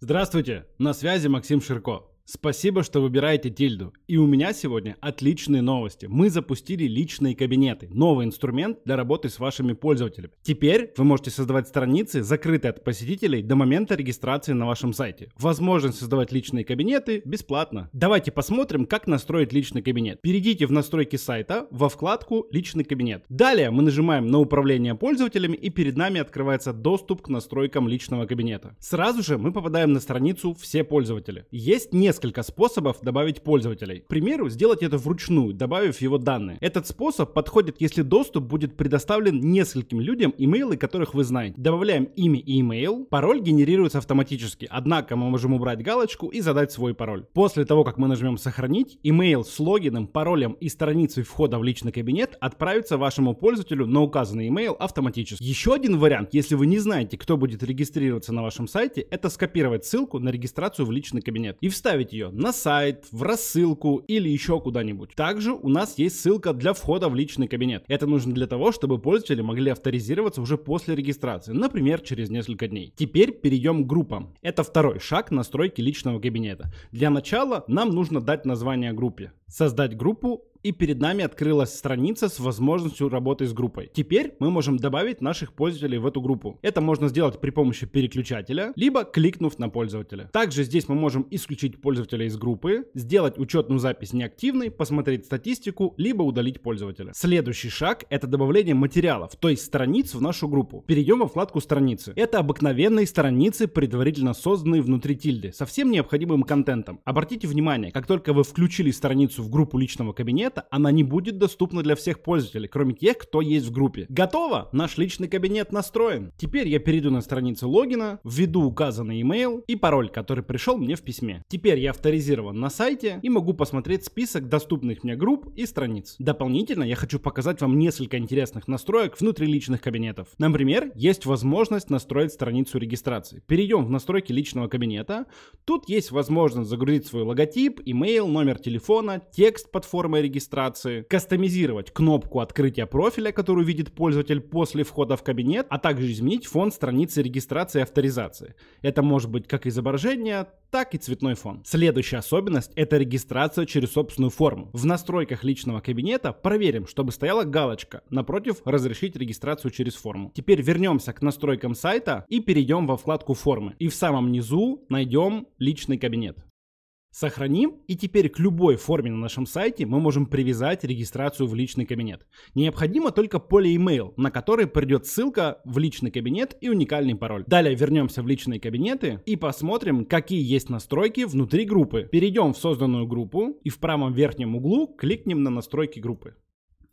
Здравствуйте, на связи Максим Ширко. Спасибо, что выбираете Тильду. И у меня сегодня отличные новости. Мы запустили личные кабинеты, новый инструмент для работы с вашими пользователями. Теперь вы можете создавать страницы, закрытые от посетителей до момента регистрации на вашем сайте. Возможность создавать личные кабинеты бесплатно. Давайте посмотрим, как настроить личный кабинет. Перейдите в настройки сайта во вкладку «Личный кабинет». Далее мы нажимаем на управление пользователями и перед нами открывается доступ к настройкам личного кабинета. Сразу же мы попадаем на страницу «Все пользователи». Есть несколько несколько способов добавить пользователей. К примеру, сделать это вручную, добавив его данные. Этот способ подходит, если доступ будет предоставлен нескольким людям, имейлы которых вы знаете. Добавляем имя и имейл, пароль генерируется автоматически, однако мы можем убрать галочку и задать свой пароль. После того, как мы нажмем «Сохранить», имейл с логином, паролем и страницей входа в личный кабинет отправится вашему пользователю на указанный имейл автоматически. Еще один вариант, если вы не знаете, кто будет регистрироваться на вашем сайте, это скопировать ссылку на регистрацию в личный кабинет и вставить отправить ее на сайт, в рассылку или еще куда-нибудь. Также у нас есть ссылка для входа в личный кабинет. Это нужно для того, чтобы пользователи могли авторизироваться уже после регистрации, например, через несколько дней. Теперь перейдем к группам. Это второй шаг настройки личного кабинета. Для начала нам нужно дать название группе. Создать группу и перед нами открылась страница с возможностью работы с группой. Теперь мы можем добавить наших пользователей в эту группу. Это можно сделать при помощи переключателя, либо кликнув на пользователя. Также здесь мы можем исключить пользователя из группы, сделать учетную запись неактивной, посмотреть статистику, либо удалить пользователя. Следующий шаг — это добавление материалов, то есть страниц в нашу группу. Перейдем во вкладку страницы. Это обыкновенные страницы, предварительно созданные внутри тильды, со всем необходимым контентом. Обратите внимание, как только вы включили страницу в группу личного кабинета, кабинета, она не будет доступна для всех пользователей, кроме тех, кто есть в группе. Готово! Наш личный кабинет настроен. Теперь я перейду на страницу логина, введу указанный email и пароль, который пришел мне в письме. Теперь я авторизирован на сайте и могу посмотреть список доступных мне групп и страниц. Дополнительно я хочу показать вам несколько интересных настроек внутри личных кабинетов. Например, есть возможность настроить страницу регистрации. Перейдем в настройки личного кабинета. Тут есть возможность загрузить свой логотип, email, номер телефона, текст под формой регистрации регистрации, кастомизировать кнопку открытия профиля, которую видит пользователь после входа в кабинет, а также изменить фон страницы регистрации и авторизации. Это может быть как изображение, так и цветной фон. Следующая особенность – это регистрация через собственную форму. В настройках личного кабинета проверим, чтобы стояла галочка напротив «Разрешить регистрацию через форму». Теперь вернемся к настройкам сайта и перейдем во вкладку «Формы». И в самом низу найдем личный кабинет. Сохраним, и теперь к любой форме на нашем сайте мы можем привязать регистрацию в личный кабинет. Необходимо только поле email, на который придет ссылка в личный кабинет и уникальный пароль. Далее вернемся в личные кабинеты и посмотрим, какие есть настройки внутри группы. Перейдем в созданную группу и в правом верхнем углу кликнем на настройки группы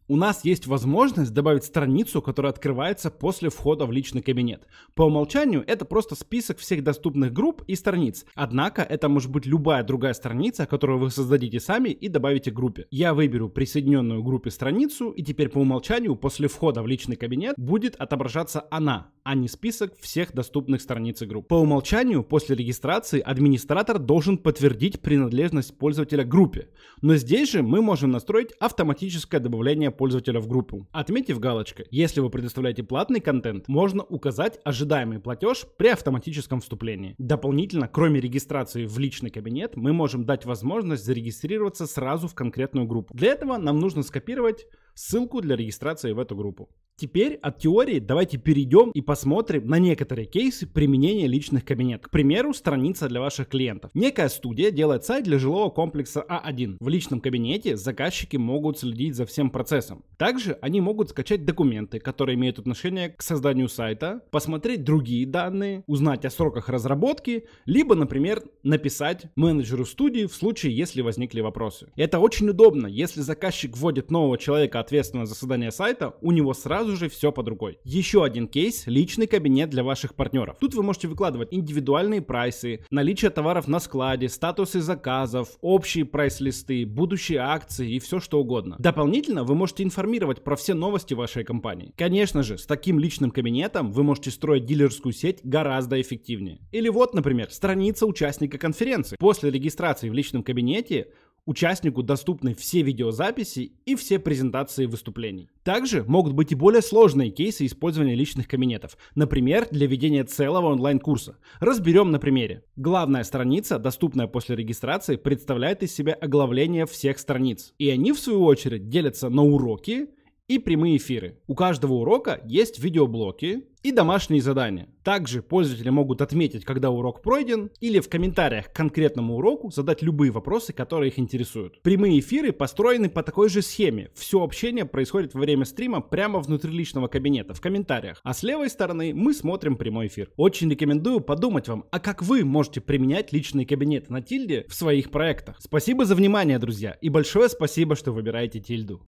у нас есть возможность добавить страницу, которая открывается после входа в личный кабинет. По умолчанию это просто список всех доступных групп и страниц. Однако это может быть любая другая страница, которую вы создадите сами и добавите группе. Я выберу присоединенную группе страницу и теперь по умолчанию после входа в личный кабинет будет отображаться она, а не список всех доступных страниц и групп. По умолчанию после регистрации администратор должен подтвердить принадлежность пользователя группе. Но здесь же мы можем настроить автоматическое добавление пользователя в группу. Отметив галочкой, если вы предоставляете платный контент, можно указать ожидаемый платеж при автоматическом вступлении. Дополнительно, кроме регистрации в личный кабинет, мы можем дать возможность зарегистрироваться сразу в конкретную группу. Для этого нам нужно скопировать ссылку для регистрации в эту группу. Теперь от теории давайте перейдем и посмотрим на некоторые кейсы применения личных кабинетов. К примеру, страница для ваших клиентов. Некая студия делает сайт для жилого комплекса А1. В личном кабинете заказчики могут следить за всем процессом. Также они могут скачать документы, которые имеют отношение к созданию сайта, посмотреть другие данные, узнать о сроках разработки, либо, например, написать менеджеру студии в случае, если возникли вопросы. Это очень удобно, если заказчик вводит нового человека ответственного за создание сайта, у него сразу сразу же все под рукой. Еще один кейс – личный кабинет для ваших партнеров. Тут вы можете выкладывать индивидуальные прайсы, наличие товаров на складе, статусы заказов, общие прайс-листы, будущие акции и все что угодно. Дополнительно вы можете информировать про все новости вашей компании. Конечно же, с таким личным кабинетом вы можете строить дилерскую сеть гораздо эффективнее. Или вот, например, страница участника конференции. После регистрации в личном кабинете Участнику доступны все видеозаписи и все презентации выступлений. Также могут быть и более сложные кейсы использования личных кабинетов, например, для ведения целого онлайн-курса. Разберем на примере. Главная страница, доступная после регистрации, представляет из себя оглавление всех страниц. И они, в свою очередь, делятся на уроки и прямые эфиры. У каждого урока есть видеоблоки, и домашние задания. Также пользователи могут отметить, когда урок пройден, или в комментариях к конкретному уроку задать любые вопросы, которые их интересуют. Прямые эфиры построены по такой же схеме. Все общение происходит во время стрима прямо внутри личного кабинета, в комментариях. А с левой стороны мы смотрим прямой эфир. Очень рекомендую подумать вам, а как вы можете применять личный кабинет на Тильде в своих проектах. Спасибо за внимание, друзья, и большое спасибо, что выбираете Тильду.